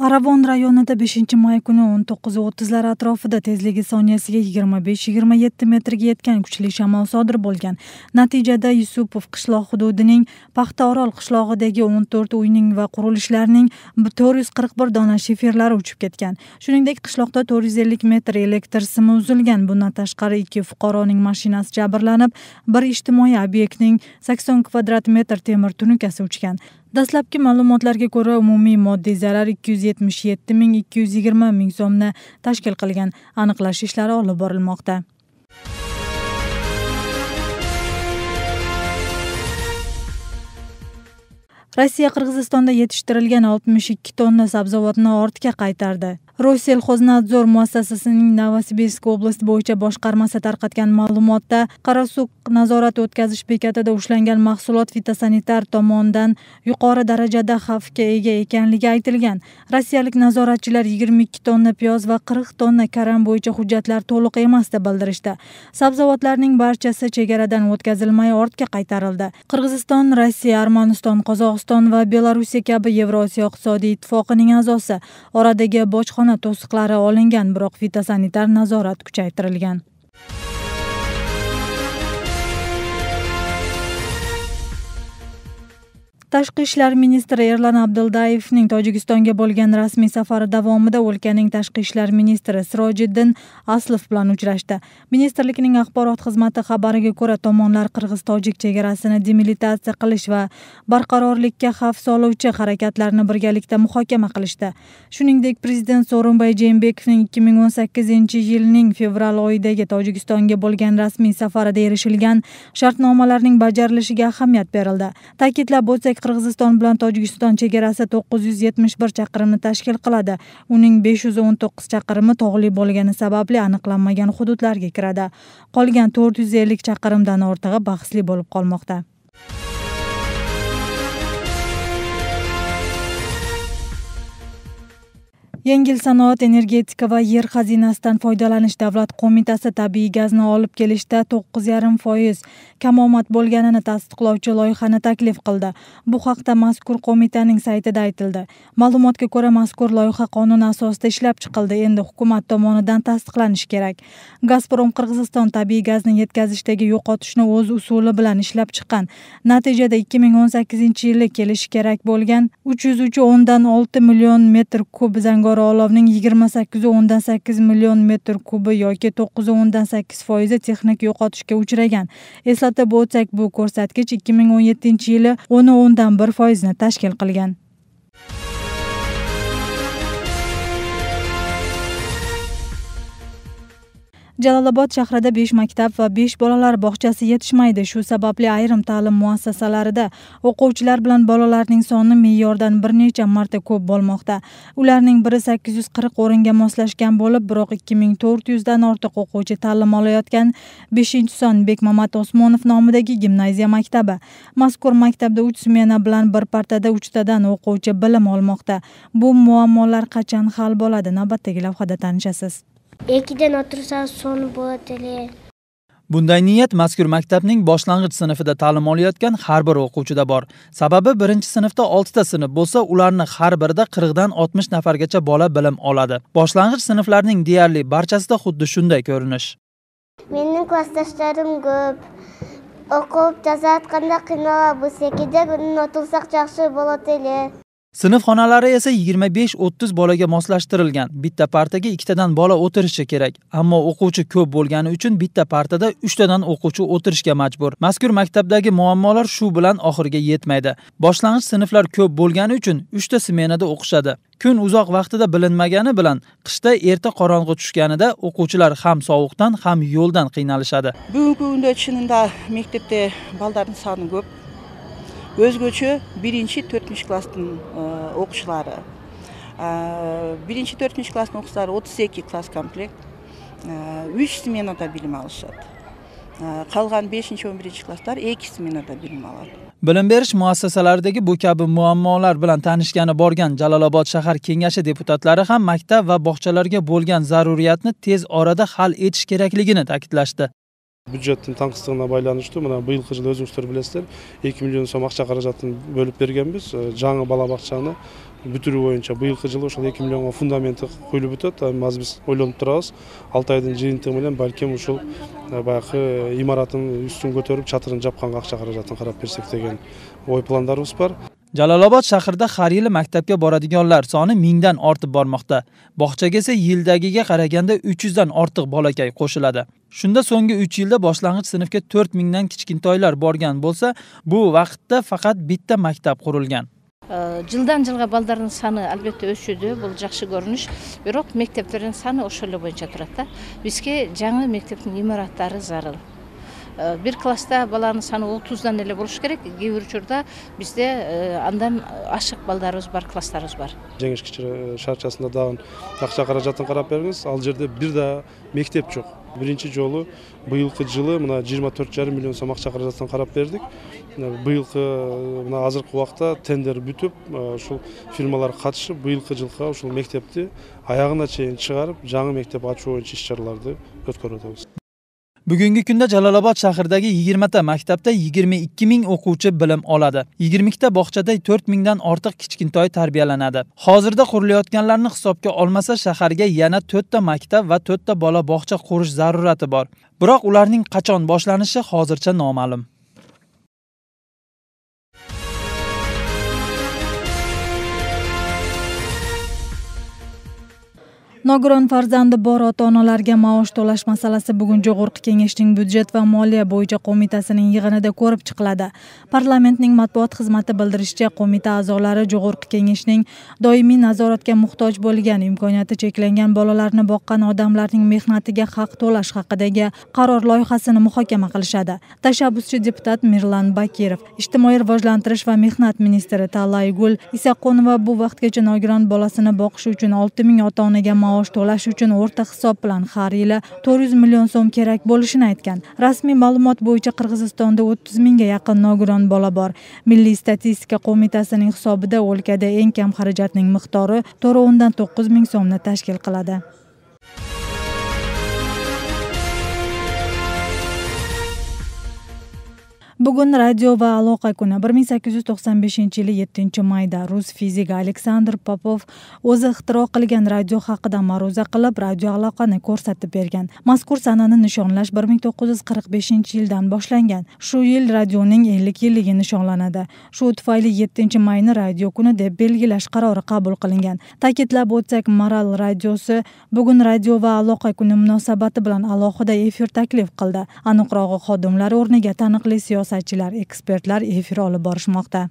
aravon rayonida beshinchi may kuni o'n to'qqiz o'ttizlar atrofida tezligi soniyasiga yigirma besh yigirma yetti metrga yetgan kuchli shamol sodir bo'lgan natijada yusupov qishloq hududining paxtaorol qishlog'idagi o'n to'rt uyning va qurilishlarning to'rt yuz qirq bir dona shiferlari uchib ketgan shuningdek qishloqda to'rt yuz ellik metr elektr simi uzilgan bundan tashqari ikki fuqaroning mashinasi jabrlanib bir ijtimoiy obyektning sakson kvadrat metr temir tunukasi uchgan Dastlabki ma'lumotlarga ko'ra, umumiy moddiy zarar yetti ming so'mni tashkil qilgan. Aniqlash ishlari olib borilmoqda. Rossiya Qirg'izistonda yetishtirilgan 62 tonna sabzavotni ortga qaytardi. rossiyelxoznadzor muassasasining novosibirsk oblasti bo'yicha boshqarmasi tarqatgan ma'lumotda qarasuv nazorat o'tkazish bekatida ushlangan mahsulot fitosanitar tomonidan yuqori darajada xavfga ega ekanligi aytilgan rossiyalik nazoratchilar yigirma ikki tonna piyoz va qirq tonna karam bo'yicha hujjatlar to'liq emas deb bildirishdi sabzavotlarning barchasi chegaradan o'tkazilmay ortga qaytarildi qirg'iziston rossiya armaniston qozog'iston va belorussiya kabi yevrosiyo iqtisodiy ittifoqining a'zosi oradagi bojxona to'siqlari olingan biroq fitosanitar nazorat kuchaytirilgan tashqi ishlar ministri erlan abduldayevning tojikistonga bo'lgan rasmiy safari davomida o'lkaning tashqi ishlar ministri sirojiddin aslov bilan uchrashdi ministrlikning axborot xizmati xabariga ko'ra tomonlar qirg'iz tojik chegarasini demilitatsiya qilish va barqarorlikka xavf soluvchi harakatlarni birgalikda muhokama qilishdi shuningdek prezident so'rinbay jeenbekovning ikki ming o'n sakkizinchi yilning fevral oyidagi tojikistonga bo'lgan rasmiy safarida erishilgan shartnomalarning bajarilishiga ahamiyat berildi ta'kidlab o'tsak qirg'iziston bilan tojikiston chegarasi to'qqiz yuz yetmish bir chaqirimni tashkil qiladi uning besh yuz o'n to'qqiz chaqirimi tog'li bo'lgani sababli aniqlanmagan hududlarga kiradi qolgan to'rt yuz ellik chaqirimdan ortig'i bahsli bo'lib qolmoqda yengil sanoat energetika va yer xazinasidan foydalanish davlat qo'mitasi tabiiy gazni olib kelishda to'qqiz yarim foiz kamomad bo'lganini tasdiqlovchi loyihani taklif qildi bu haqda mazkur qo'mitaning saytida aytildi ma'lumotga ko'ra mazkur loyiha qonun asosida ishlab chiqildi endi hukumat tomonidan tasdiqlanishi kerak gazprom qirg'iziston tabiiy gazni yetkazishdagi yo'qotishni o'z usuli bilan ishlab chiqqan natijada ikki ming o'n sakkizinchi yili kelishi kerak bo'lgan uch yuz uch o'ndan olti million metr kub zango tobora olovning yigirma sakkizu o'ndan sakkiz million metr kubi yoki to'qqiz o'ndan sakkiz foizi texnik yo'qotishga uchragan eslatib o'tsak bu ko'rsatkich ikki ming o'n yettinchi yili o'nu o'ndan bir foizni tashkil qilgan Jalalobod shahrida 5 maktab va 5 bolalar bog'chasi yetishmaydi. Shu sababli ayrim ta'lim muassasalarida o'quvchilar bilan bolalarning soni me'yordan bir necha marta ko'p bo'lmoqda. Ularning biri 840 o'ringa moslashgan bo'lib, biroq 2400 dan ortiq o'quvchi ta'lim olayotgan 5-son Bekmamat Osmonov nomidagi gimnaziya maktabi. Mazkur maktabda 3 smena bilan bir partada 3 tadan o'quvchi bilim olmoqda. Bu muammolar qachon hal bo'ladi? Navbatdagi lavhada tanishasiz. ekkidan o'tirsa son bo'ladi bunday niyat mazkur maktabning boshlang'ich sinfida ta'lim olayotgan har bir o'quvchida bor sababi birinchi sinfda oltita sinf bo'lsa ularni har birida qirqdan oltmish nafargacha bola bilim oladi boshlang'ich sinflarning deyarli barchasida xuddi shunday ko'rinish meni klassdoshlarim ko'p o'qib jazoat qanday qiynoq bo'lsa kerak undan o'tilsak yaxshi bo'ladi sinf xonalari esa yigirma besh o'ttiz bolaga moslashtirilgan bitta partaga ikkitadan bola o'tirishi kerak ammo o'quvchi ko'p bo'lgani uchun bitta partada uchtadan o'quvchi o'tirishga majbur mazkur maktabdagi muammolar shu bilan oxiriga yetmaydi boshlang'ich sinflar ko'p bo'lgani uchun uchta smenada o'qishadi kun uzoq vaqtida bilinmagani bilan qishda erta qorong'i tushganida o'quvchilar ham sovuqdan ham yo'ldan qiynalishadi bugungi kunda chinida maktabda bolalarni soni ko'p өзгөчө биринчи төртүнчү класстын э, окуучулары э, биринчи төртүнчү класстын окуучулары отуз эки класс комплект э, үч сменада билим алышат qolgan бешинчи он биринчи класстар эки сменада билим алат bilim berish muassasalaridagi bu kabi muammolar bilan tanishgani borgan jalolobod shahar kengashi deputatlari ham maktab va bog'chalarga bo'lgan zaruriyatni tez orada hal etish kerakligini ta'kidlashdi бюджеттің таңсыздығына байланысты мына биылғы жылы өзіңіздер білесіздер екі миллион сом ақша қаражатын бөліп бергенбіз э, жаңы балабақшаны бүтіру бойынша биылғы жылы ошол эки миллионго фундаменти куюлуп өтөт эми азыр биз ойлонуп турабыз алты айдын жыйынтыгы менен балким ушул э, баягы имараттын үстүн көтөрүп чатырын жапканга акча каражатын карап берсек деген ой пландарыбыз бар jalolobod shahrida har yili maktabga boradiganlar soni mingdan ortib bormoqda bog'chaga esa yildagiga qaraganda uch yuzdan ortiq bolakay qo'shiladi shunda so'nggi uch yilda boshlang'ich sinfga to'rt mingdan kichkintoylar borgan bo'lsa bu vaqtda faqat bitta maktab qurilgan жылдан жылга балдардын саны албетте өсүүдө бул жакшы көрүнүш бирок мектептердин саны ошол эле боюнча турат да бизге жаңы мектептин имараттары зарыл бир класста баланын саны отуздан эле болуш керек кээ бир учурда бизде андан ашык балдарыбыз бар класстарыбыз бар кичи шаарчасында дагы акча каражатын карап бериңиз ал жерде бир да мектеп жок бірінші жолы биылғы жылы мына жиырма төрт жарым миллион сом ақша қаражатын қарап бердік биылғы мына азыркы убакта тендер бүтүп ушул фирмалар катышып быйылкы жылга ушул мектепти аягына чейин чыгарып жаңы мектеп ачуу боюнча иш чараларды өткөрүп атабыз bugungi kunda jalolobod shahridagi yigirmata maktabda yigirma ikki ming o'quvchi bilim oladi yigirmita bog'chada to'rt mingdan ortiq kichkintoy tarbiyalanadi hozirda qurilayotganlarni hisobga olmasa shaharga yana to'rtta maktab va to'rtta bola bog'cha qurish zarurati bor biroq ularning qachon boshlanishi hozircha noma'lum nogiron farzandi bor ota onalarga maosh to'lash masalasi bugun jo'g'urqi kengashning byudjet va moliya bo'yicha qo'mitasining yig'inida ko'rib chiqiladi parlamentning matbuot xizmati bildirishicha qo'mita a'zolari jo'g'urqi kengashning doimiy nazoratga muhtoj bo'lgan imkoniyati cheklangan bolalarni boqqan odamlarning mehnatiga haq to'lash haqidagi qaror loyihasini muhokama qilishadi tashabbuschi deputat mirlan bakirov ijtimoiy rivojlantirish va mehnat ministri gul isaqonova bu vaqtgacha nogiron bolasini boqish uchun olti ming ota onaga maosh to'lash uchun o'rta hisob bilan har yili to'rt yuz million so'm kerak bo'lishini aytgan rasmiy ma'lumot bo'yicha qirg'izistonda o'ttiz mingga yaqin nogiron bola bor milliy statistika qo'mitasining hisobida o'lkada eng kam xarajatning miqdori to'rt o'ndan to'qqiz ming so'mni tashkil qiladi bugun radio va aloqa kuni 1895 yili 7 mayda rus fizigi aleksandr popov o'zi ixtiro qilgan radio haqida ma'ruza qilib radio aloqani ko'rsatib bergan mazkur sanani nishonlash 1945 yildan boshlangan shu yil radioning 50 yilligi nishonlanadi shu tufayli 7 mayni radio kuni deb belgilash qarori qabul qilingan ta'kidlab o'tsak maral radiosi bugun radio va aloqa kuni munosabati bilan alohida efir taklif qildi aniqrog'i xodimlar o'rniga taniqli siyosat siyosatchilar ekspertlar efir olib borishmoqda